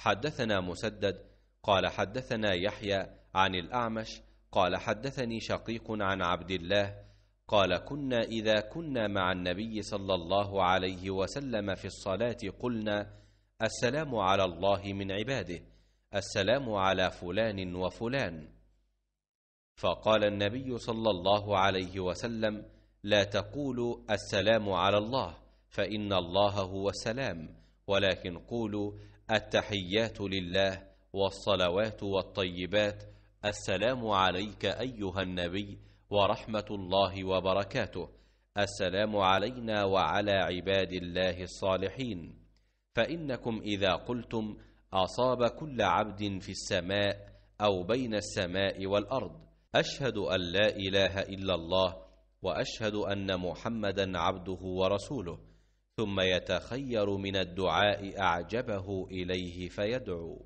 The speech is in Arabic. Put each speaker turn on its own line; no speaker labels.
حدثنا مسدد قال حدثنا يحيى عن الأعمش قال حدثني شقيق عن عبد الله قال كنا إذا كنا مع النبي صلى الله عليه وسلم في الصلاة قلنا السلام على الله من عباده السلام على فلان وفلان فقال النبي صلى الله عليه وسلم لا تقولوا السلام على الله فإن الله هو السلام ولكن قولوا التحيات لله والصلوات والطيبات السلام عليك أيها النبي ورحمة الله وبركاته السلام علينا وعلى عباد الله الصالحين فإنكم إذا قلتم أصاب كل عبد في السماء أو بين السماء والأرض أشهد أن لا إله إلا الله وأشهد أن محمدا عبده ورسوله ثم يتخير من الدعاء اعجبه اليه فيدعو